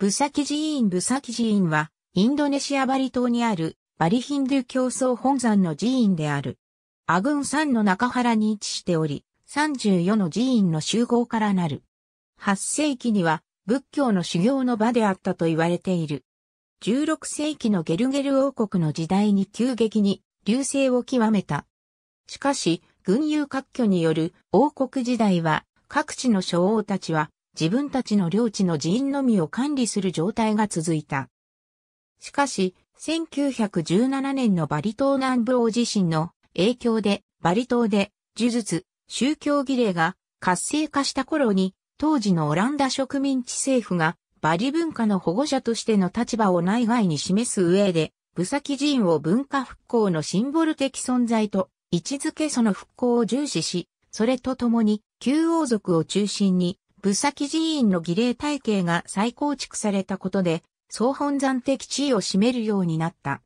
ブサキ寺院ブサキ寺院は、インドネシアバリ島にある、バリヒンドゥ教僧本山の寺院である。アグン山の中原に位置しており、34の寺院の集合からなる。8世紀には、仏教の修行の場であったと言われている。16世紀のゲルゲル王国の時代に急激に流星を極めた。しかし、群雄割拠による王国時代は、各地の諸王たちは自分たちの領地の寺院のみを管理する状態が続いた。しかし、1917年のバリ島南部大地震の影響で、バリ島で、呪術、宗教儀礼が活性化した頃に、当時のオランダ植民地政府が、バリ文化の保護者としての立場を内外に示す上で、武サ寺院を文化復興のシンボル的存在と位置づけその復興を重視し、それとともに、旧王族を中心に、武崎寺院の儀礼体系が再構築されたことで、総本山的地位を占めるようになった。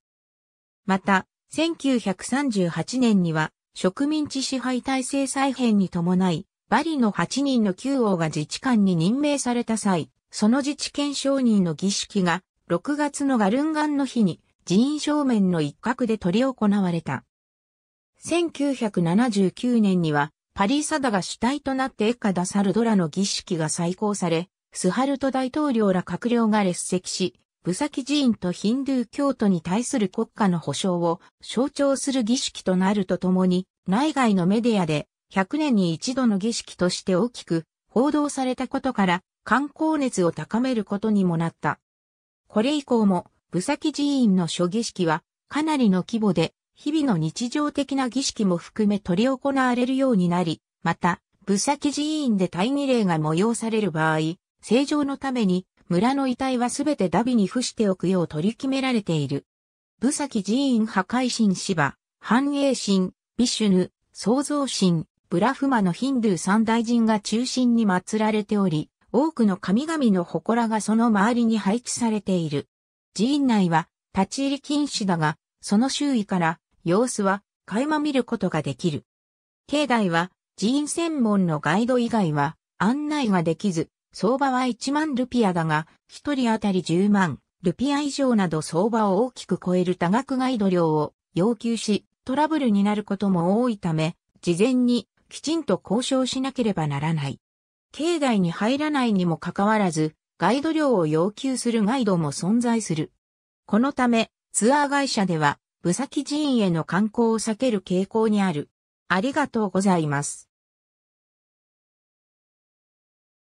また、1938年には、植民地支配体制再編に伴い、バリの8人の旧王が自治官に任命された際、その自治権承認の儀式が、6月のガルンガンの日に、寺院正面の一角で取り行われた。1979年には、パリサダが主体となってエカダ・サルドラの儀式が再行され、スハルト大統領ら閣僚が列席し、ブサキ寺院とヒンドゥー教徒に対する国家の保障を象徴する儀式となるとともに、内外のメディアで100年に一度の儀式として大きく報道されたことから、観光熱を高めることにもなった。これ以降も、ブサキ寺院の諸儀式は、かなりの規模で日々の日常的な儀式も含め取り行われるようになり、また、武崎寺院で大儀礼が催される場合、正常のために村の遺体はすべてダビに付しておくよう取り決められている。武崎寺院破壊神芝、繁栄神、ビシュヌ、創造神、ブラフマのヒンドゥー三大神が中心に祀られており、多くの神々の祠がその周りに配置されている。寺院内は立ち入り禁止だが、その周囲から様子は垣間見ることができる。境内は寺院専門のガイド以外は案内ができず、相場は1万ルピアだが、1人当たり10万ルピア以上など相場を大きく超える多額ガイド料を要求し、トラブルになることも多いため、事前にきちんと交渉しなければならない。境内に入らないにもかかわらず、ガイド料を要求するガイドも存在する。このため、ツアー会社では、武崎寺院への観光を避ける傾向にある。ありがとうございます。